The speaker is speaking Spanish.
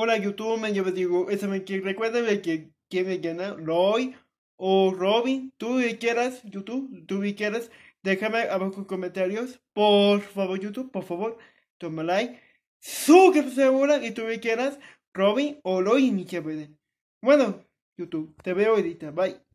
hola YouTube, me llamo digo me que recuérdame que, me gana, Roy o Robin, tú quieras, YouTube, tú que quieras, déjame abajo en comentarios, por favor YouTube, por favor, toma like, segura, y tú que quieras, Robin o Roy, mi chévere. Bueno, YouTube, te veo ahorita, bye.